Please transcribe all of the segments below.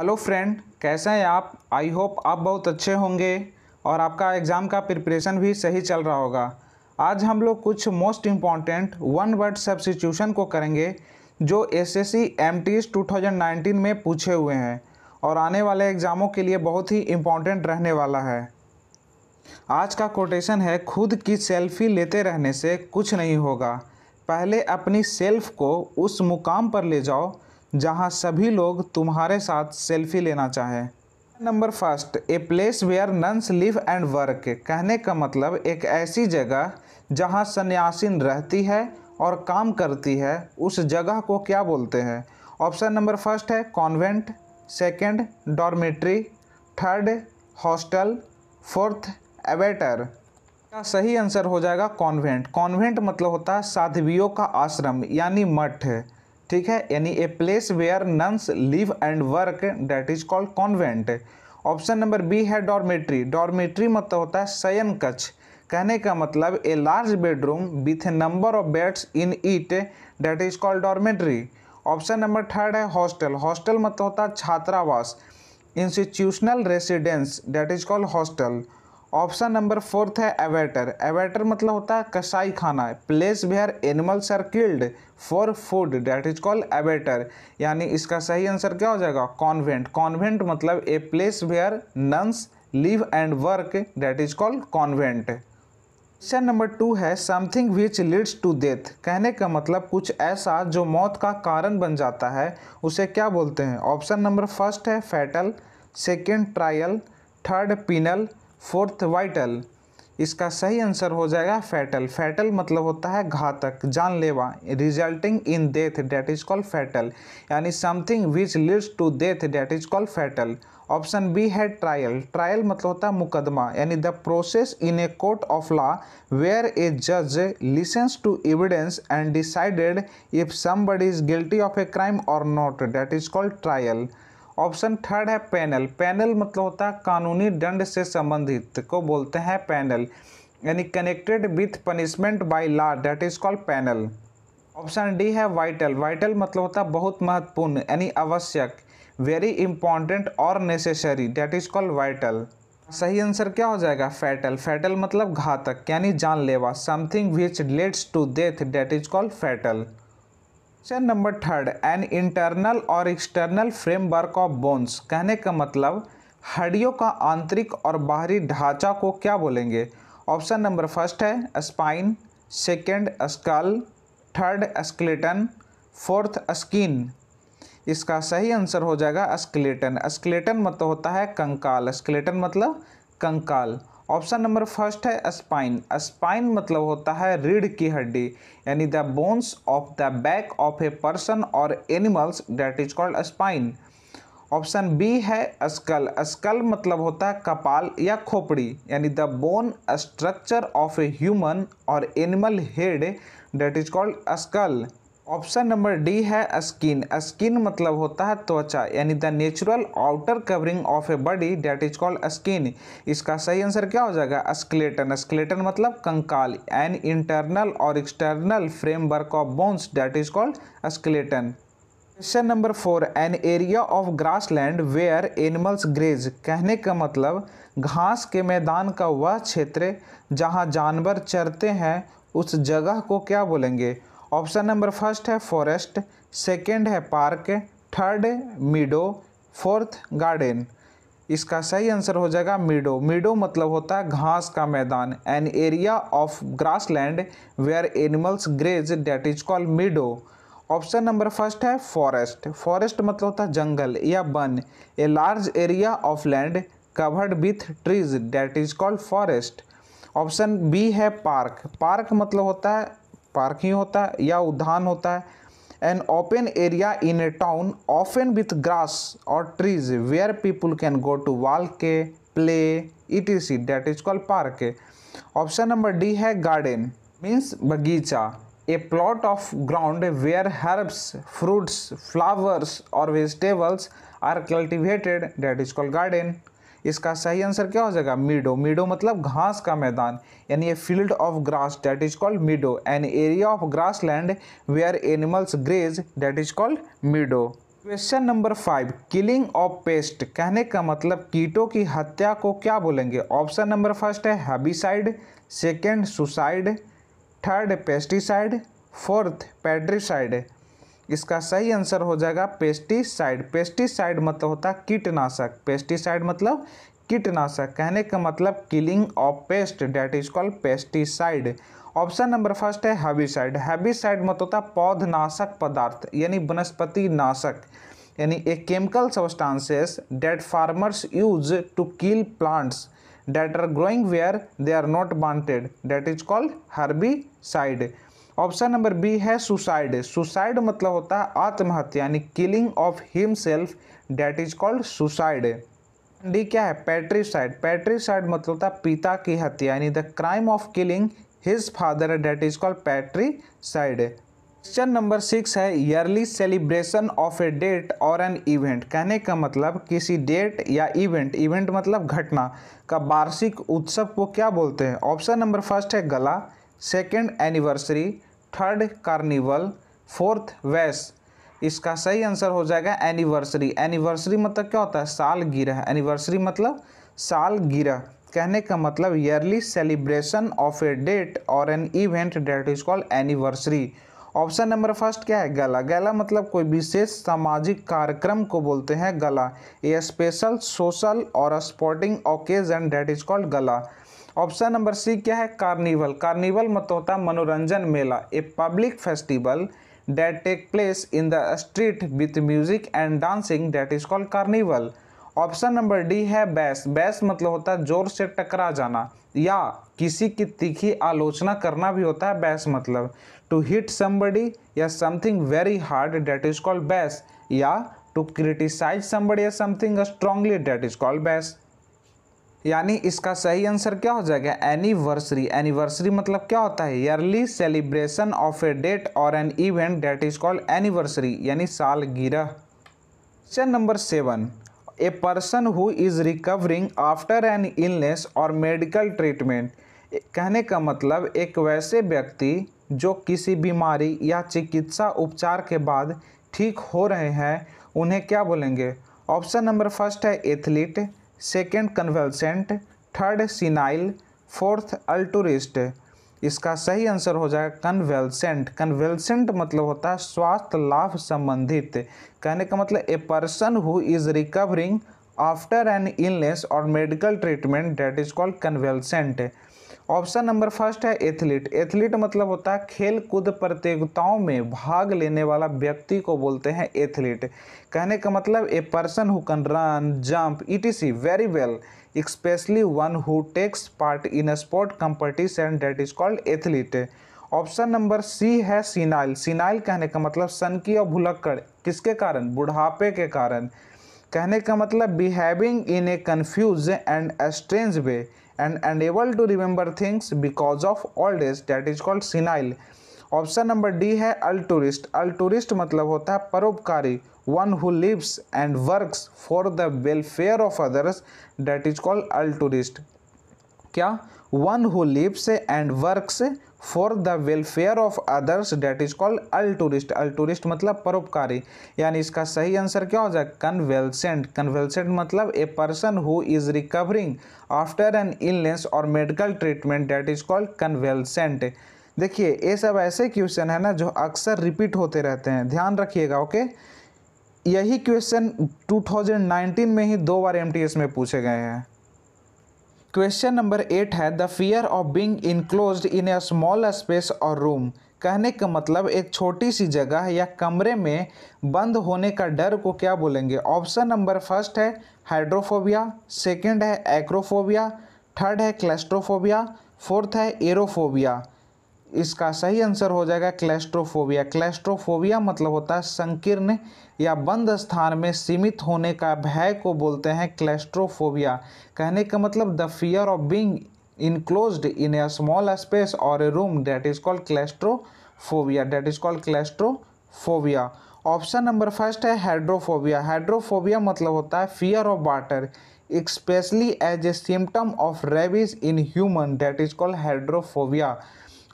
hello friend कैसे हैं आप आई होप आप बहुत अच्छे होंगे और आपका एग्ज़ाम का प्रिपरेशन भी सही चल रहा होगा आज हम लोग कुछ most important one word substitution को करेंगे जो S S C M two में पूछे हुए हैं और आने वाले एग्ज़ामों के लिए बहुत ही इम्पॉर्टेंट रहने वाला है आज का कोटेशन है खुद की सेल्फी लेते रहने से कुछ नहीं होगा पहले अपनी सेल्फ को उस मुकाम पर ले जाओ जहां सभी लोग तुम्हारे साथ सेल्फी लेना चाहें number first a place where nuns live and work कहने का मतलब एक ऐसी जगह जहां सन्यासीन रहती है और काम करती है उस जगह को क्या बोलते हैं ऑप्शन नंबर फर्स्ट है convent second dormitory third hostel fourth abattoir का सही आंसर हो जाएगा कॉन्वेंट कॉन्वेंट मतलब होता है साध्वियों का आश्रम यानी मठ ठीक है यानी a place where nuns live and work that is called convent option number B है डॉर्मेट्री डॉर्मेट्री मतलब होता है शयन कच्छ कहने का मतलब a large bedroom with a number of beds in it that is called dormitory option number third है हॉस्टल हॉस्टल मतलब होता है छात्रावास institutional residence that is called hostel option number fourth है एवेटर एवेटर मतलब होता है कसाई खाना place where animals are killed for food that is called abattoir यानी इसका सही आंसर क्या हो जाएगा कॉन्वेंट कॉन्वेंट मतलब a place where nuns live and work that is called convent question number two है something which leads to death कहने का मतलब कुछ ऐसा जो मौत का कारण बन जाता है उसे क्या बोलते हैं ऑप्शन नंबर फर्स्ट है fatal second trial third penal fourth vital इसका सही आंसर हो जाएगा फैटल फैटल मतलब होता है घातक जानलेवा resulting in death that is called fatal यानी something which leads to death that is called fatal option B है ट्रायल ट्रायल मतलब होता है मुकदमा यानी the process in a court of law where a जज listens to evidence and decided if somebody is guilty of a crime और not that is called trial option third है penal penal मतलब होता है कानूनी दंड से संबंधित को बोलते हैं पैनल यानी connected with punishment by law that is called penal option D है वाइटल वाइटल मतलब होता है बहुत महत्वपूर्ण यानी आवश्यक वेरी इंपॉर्टेंट और necessary that is called vital सही आंसर क्या हो जाएगा फैटल फैटल मतलब घातक यानी जानलेवा something which leads to death that is called fatal question number third an internal और एक्सटर्नल फ्रेमवर्क ऑफ बोन्स कहने का मतलब हड्डियों का आंतरिक और बाहरी ढांचा को क्या बोलेंगे ऑप्शन नंबर फर्स्ट है spine second skull third skeleton fourth skin इसका सही आंसर हो जाएगा स्केलेटन स्केलेटन मतलब होता है कंकाल स्केलेटन मतलब कंकाल ऑप्शन नंबर फर्स्ट है स्पाइन स्पाइन मतलब होता है रीढ़ की हड्डी यानी the bones of the back of a person और animals that is called spine option B है स्कल स्कल मतलब होता है कपाल या खोपड़ी यानी the bone structure of a human और animal head that is called skull option number D है स्किन स्किन मतलब होता है त्वचा यानी the natural outer covering of a body that is called skin इसका सही आंसर क्या हो जाएगा स्केलेटन स्केलेटन मतलब कंकाल एन इंटरनल और external framework of bones that is called skeleton question number four an area of grass land where animals graze कहने का मतलब घास के मैदान का वह क्षेत्र जहाँ जानवर चरते हैं उस जगह को क्या बोलेंगे ऑप्शन नंबर फर्स्ट है फॉरेस्ट सेकंड है park third meadow fourth garden इसका सही आंसर हो जाएगा मीडो मीडो मतलब होता है घास का मैदान an area of grass land where animals graze that is called meadow option number first है फॉरेस्ट फॉरेस्ट मतलब होता है जंगल या वन a large area of land covered with trees that is called forest option B है park park मतलब होता है पार्किंग होता है या उद्यान होता है an open area in a town often with grass और trees where people can go to walk के play it is that is call park option number D है गार्डन मीन्स बगीचा a plot of ground where herbs fruits flowers और vegetables are cultivated that is call garden इसका सही answer क्या हो जाएगा मीडो मीडो मतलब घास का मैदान यानी a field of grass that is called meadow an area of grass land where animals graze that is called meadow question number five killing of pest कहने का मतलब कीटों की हत्या को क्या बोलेंगे ऑप्शन नंबर फर्स्ट है herbicide second suicide third pesticide fourth patricide इसका सही आंसर हो जाएगा पेस्टिसाइड पेस्टिसाइड मतलब होता है कीटनाशक पेस्टिसाइड मतलब कीटनाशक कहने का मतलब killing of pest that is called pesticide option number first है हैबिसाइड हैबिसाइड मतलब होता पौधनाशक पदार्थ यानी वनस्पति नाशक यानी a chemical substances that farmers use to kill plants that are growing where they are not wanted that is called herbicide option number B है सुसाइड सुसाइड मतलब होता है आत्महत्या यानी killing of himself that is called suicide D क्या है patricide patricide मतलब होता है पिता की हत्या यानी the crime of killing his father that is called patricide question number six है yearly celebration of a date और एन इवेंट कहने का मतलब किसी डेट या इवेंट इवेंट मतलब घटना का वार्षिक उत्सव को क्या बोलते हैं ऑप्शन नंबर फर्स्ट है gala second anniversary third carnival fourth bash इसका सही आंसर हो जाएगा एनिवर्सरी एनिवर्सरी मतलब क्या होता है साल गिरह एनिवर्सरी मतलब साल गिरह कहने का मतलब yearly celebration of a date और an event that is called anniversary option number first क्या है गला गला मतलब कोई विशेष सामाजिक कार्यक्रम को बोलते हैं गला ए स्पेशल सोशल और sporting occasion that is called gala option number C क्या है कार्निवल कार्निवल मत होता मनोरंजन मेला a public festival that take place in the street with music and dancing that is called carnival option number D है bash बैस मतलब होता है जोर से टकरा जाना या किसी की तीखी आलोचना करना भी होता है बैस मतलब टू हिट समबडी या something very hard that is called bash या टू क्रिटिसाइज समबडी या something strongly that is called bash यानी इसका सही आंसर क्या हो जाएगा एनिवर्सरी एनिवर्सरी मतलब क्या होता है yearly celebration of a date और an event that is called anniversary यानी सालगिरह question number seven a person who is recovering after an illness और मेडिकल ट्रीटमेंट कहने का मतलब एक वैसे व्यक्ति जो किसी बीमारी या चिकित्सा उपचार के बाद ठीक हो रहे हैं उन्हें क्या बोलेंगे ऑप्शन नंबर फर्स्ट है athlete second convalescent third senile fourth altruist इसका सही आंसर हो जाएगा कन्वेलसेंट कन्वेलसेंट मतलब होता है स्वास्थ्य लाभ संबंधित कहने का मतलब a person who is recovering after an illness और medical treatment that is called convalescent option number first है एथलीट एथलीट मतलब होता है खेल कूद प्रतियोगिताओं में भाग लेने वाला व्यक्ति को बोलते हैं एथलीट कहने का मतलब a person who can run jump ETC very well especially one who takes part in sport competition that is called athlete option number C है सीनाइल सीनाइल कहने का मतलब सनकी और भुलक्कड़ किसके कारण बुढ़ापे के कारण कहने का मतलब behaving in a confused and strange way and unable to remember things because of old age that is called senile option number D है अल्टूरिस्ट अल्टूरिस्ट मतलब होता है परोपकारी one who lives and works for the welfare of others that is called altruist क्या one who lives and works for the welfare of others that is called altruist altruist मतलब परोपकारी यानी इसका सही आंसर क्या हो जाएगा कन्वेलसेंट कन्वेलसेंट मतलब a person who is recovering after an illness और medical treatment that is called convalescent देखिए ये सब ऐसे क्वेश्चन है ना जो अक्सर रिपीट होते रहते हैं ध्यान रखिएगा ओके यही क्वेश्चन 2019 में ही दो बार एमटीएस में पूछे गए हैं क्वेश्चन नंबर एट है the fear of being enclosed in a small space और रूम कहने का मतलब एक छोटी सी जगह या कमरे में बंद होने का डर को क्या बोलेंगे ऑप्शन नंबर फर्स्ट है हाइड्रोफोबिया सेकंड है एक्रोफोबिया थर्ड है क्लेस्ट्रोफोबिया फोर्थ है एरोफोबिया इसका सही आंसर हो जाएगा क्लेस्ट्रोफोबिया क्लेस्ट्रोफोबिया मतलब होता है संकीर्ण या बंद स्थान में सीमित होने का भय को बोलते हैं क्लेस्ट्रोफोबिया कहने का मतलब the fear of being enclosed in a small space और a room that is called claustrophobia that is called claustrophobia option number first है हाइड्रोफोबिया हाइड्रोफोबिया मतलब होता है fear of water specially as a symptom of rabies in human that is called hydrophobia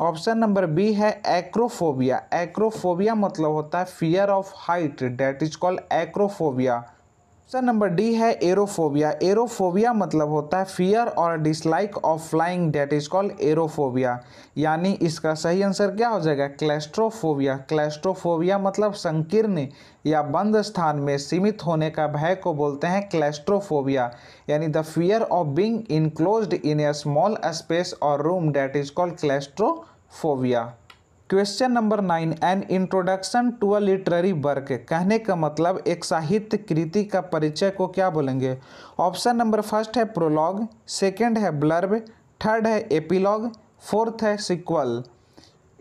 option number B है acrophobia acrophobia मतलब होता है fear of height that is called acrophobia option number D है aerophobia aerophobia मतलब होता है fear और dislike of flying that is called aerophobia यानी इसका सही आंसर क्या हो जाएगा क्लेस्ट्रोफोबिया क्लेस्ट्रोफोबिया मतलब संकीर्ण या बंद स्थान में सीमित होने का भय को बोलते हैं क्लेस्ट्रोफोबिया यानी the fear of being enclosed in a small space और room that is called claustrophobia question number nine an introduction to a literary work कहने का मतलब एक साहित्य कृति का परिचय को क्या बोलेंगे ऑप्शन नंबर फर्स्ट है प्रोलॉग सेकंड है ब्लर्ब थर्ड है एपिलॉग फोर्थ है सिक्वल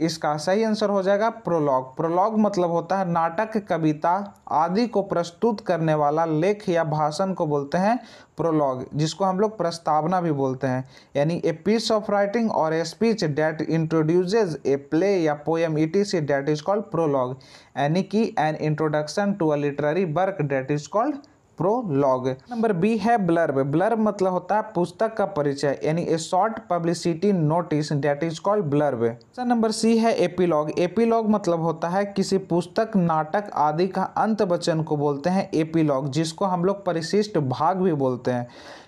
इसका सही आंसर हो जाएगा प्रोलॉग प्रोलॉग मतलब होता है नाटक कविता आदि को प्रस्तुत करने वाला लेख या भाषण को बोलते हैं प्रोलॉग जिसको हम लोग प्रस्तावना भी बोलते हैं यानी ए पीस ऑफ राइटिंग और a speech that introduces a play या poem it see that is called prologue यानी कि an introduction to a literary work that is called prologue number B है ब्लर्ब ब्लर्ब मतलब होता है पुस्तक का परिचय यानी a short publicity notice that is called blurb option number C है एपीलॉग एपीलॉग मतलब होता है किसी पुस्तक नाटक आदि का अंत वचन को बोलते हैं एपीलॉग जिसको हम लोग परिशिष्ट भाग भी बोलते हैं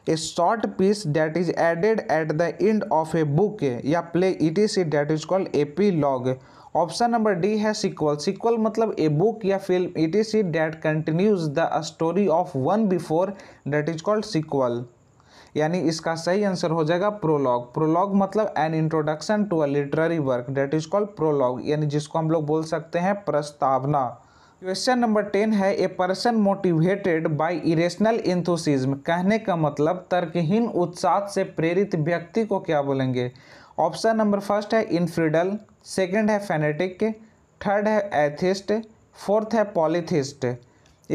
a short piece that is added at the end of a book या play it is that is called epilogue option number D है सिक्वल सिक्वल मतलब ए बुक या film it is it that continues the story of one before that is called sequel यानी इसका सही answer हो जाएगा prologue prologue मतलब an introduction to a literary work that is called prologue यानी जिसको हम लोग बोल सकते हैं प्रस्तावना क्वेश्चन नंबर टेन है a person motivated by irrational enthusiasm कहने का मतलब तर्कहीन उत्साह से प्रेरित व्यक्ति को क्या बोलेंगे ऑप्शन नंबर फर्स्ट है इनफ्रीडल सेकंड है फेनेटिक थर्ड है एथिस्ट फोर्थ है पॉलीथिस्ट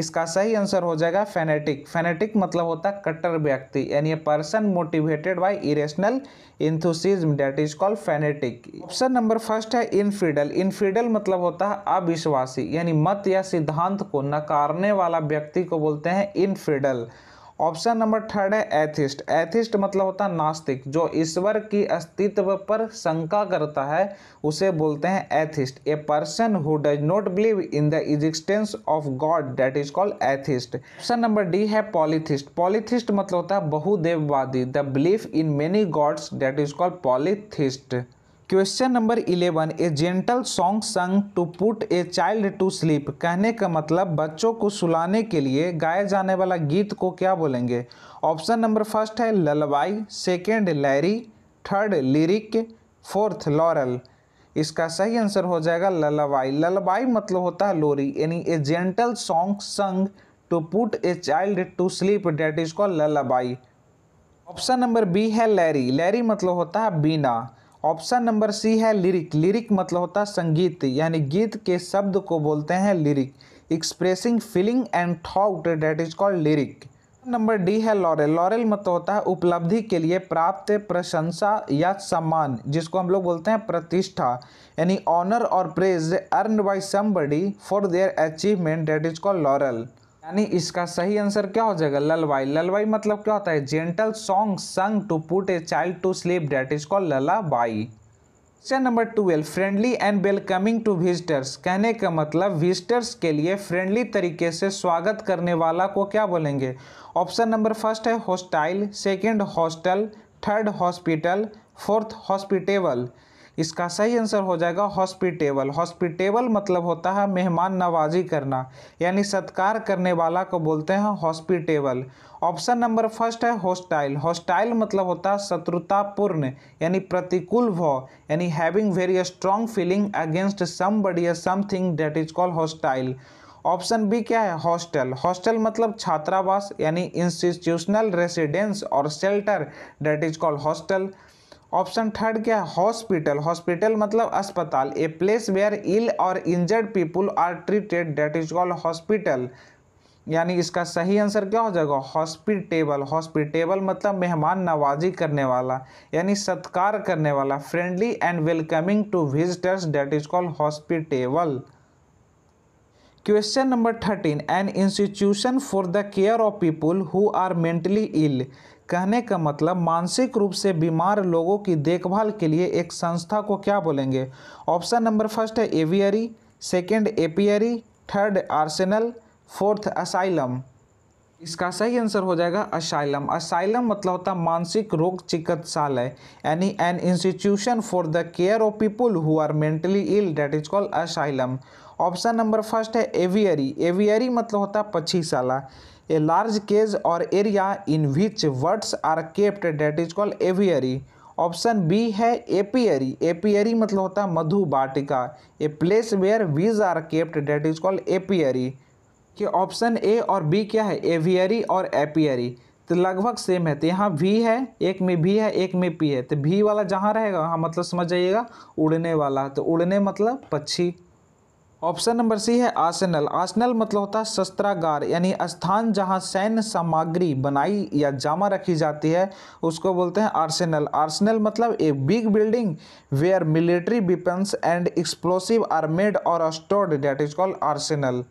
इसका सही आंसर हो जाएगा फेनेटिक फेनेटिक मतलब होता है कट्टर व्यक्ति यानी a person motivated by irrational enthusiasm that is called fanatic option number first है इनफिडल इनफिडल मतलब होता है अविश्वासी यानी मत या सिद्धांत को नकारने वाला व्यक्ति को बोलते हैं इनफिडल ऑप्शन नंबर थर्ड है एथिस्ट एथिस्ट मतलब होता है नास्तिक जो ईश्वर की अस्तित्व पर शंका करता है उसे बोलते हैं atheist a person who does not believe in the existence of God that is called atheist option number D है पॉलीथिस्ट पॉलीथिस्ट मतलब होता है बहुदेववादी the belief in many gods that is called polytheist question number eleven a gentle song sung to put a child to sleep कहने का मतलब बच्चों को सुलाने के लिए गाया जाने वाला गीत को क्या बोलेंगे ऑप्शन नंबर फर्स्ट है lullaby second lairy third lyric fourth laurel इसका सही आंसर हो जाएगा ललवाई ललवाई मतलब होता है लोरी यानी a gentle song sung to put a child to sleep that is call lullaby option number B है लैरी लैरी मतलब होता है बीना ऑप्शन नंबर सी है लिरिक लिरिक मतलब होता है संगीत यानी गीत के शब्द को बोलते हैं lyric expressing feeling and thought that is called lyric number D है लॉरेल लॉरेल मतलब होता है उपलब्धि के लिए प्राप्त प्रशंसा या सम्मान जिसको हम लोग बोलते हैं प्रतिष्ठा यानी ऑनर और praise earn by somebody for their achievement that is called laurel यानी इसका सही आंसर क्या हो जाएगा ललवाई ललवाई मतलब क्या होता है gentle song sung to put a child to sleep that is lull lullaby question number twelve friendly and welcoming to visitors कहने का मतलब विजिटर्स के लिए फ्रेंडली तरीके से स्वागत करने वाला को क्या बोलेंगे ऑप्शन नंबर फर्स्ट है hostile second hostel third hospital fourth hospitable इसका सही आंसर हो जाएगा हॉस्पिटेबल हॉस्पिटेबल मतलब होता है मेहमान नवाजी करना यानी सत्कार करने वाला को बोलते हैं हॉस्पिटेबल ऑप्शन नंबर फर्स्ट है हॉस्टाइल हॉस्टाइल मतलब होता है शत्रुतापूर्ण यानी प्रतिकूल भाव यानी having very strong feeling against body या something that is call hostile option B क्या है हॉस्टल हॉस्टल मतलब छात्रावास यानी इंस्टीट्यूशनल रेसिडेंस और shelter that is called hostel option third क्या है हॉस्पिटल हॉस्पिटल मतलब अस्पताल ए प्लेस वेयर इल और injured people are treated that is called hospital यानी इसका सही आंसर क्या हो जाएगा हॉस्पिटेबल हॉस्पिटेबल मतलब मेहमान नवाजी करने वाला यानी सत्कार करने वाला friendly and welcoming to visitors that is called hospitable question number thirteen an institution for the care of people who are mentally ill कहने का मतलब मानसिक रूप से बीमार लोगों की देखभाल के लिए एक संस्था को क्या बोलेंगे ऑप्शन नंबर फर्स्ट है aviary second apiary third arsenal fourth asylum इसका सही आंसर हो जाएगा असाइलम असाइलम मतलब होता है मानसिक रोग चिकित्सालय यानी an institution for the care of people who are mentally ill that is called asylum option number first है एवियरी एवियरी मतलब होता है पक्षीशाला ए लार्ज केज और area in which birds are kept that is called aviary option B है apiary apiary मतलब होता है मधु बाटिका a place where bees are kept that is called apiary कि ऑप्शन ए और बी क्या है एवियरी और एपियरी तो लगभग सेम है तो यहाँ वी है एक में भी है एक में पी है तो भी वाला जहाँ रहेगा वहाँ मतलब समझ जाइएगा उड़ने वाला तो उड़ने मतलब पक्षी ऑप्शन नंबर सी है आसनल आसनल मतलब होता है शस्त्रागार यानी स्थान जहां सैन्य सामग्री बनाई या जमा रखी जाती है उसको बोलते हैं आर्सेनल आर्सेनल मतलब a big building where military weapons and explosive are made और stored that is called Arsenal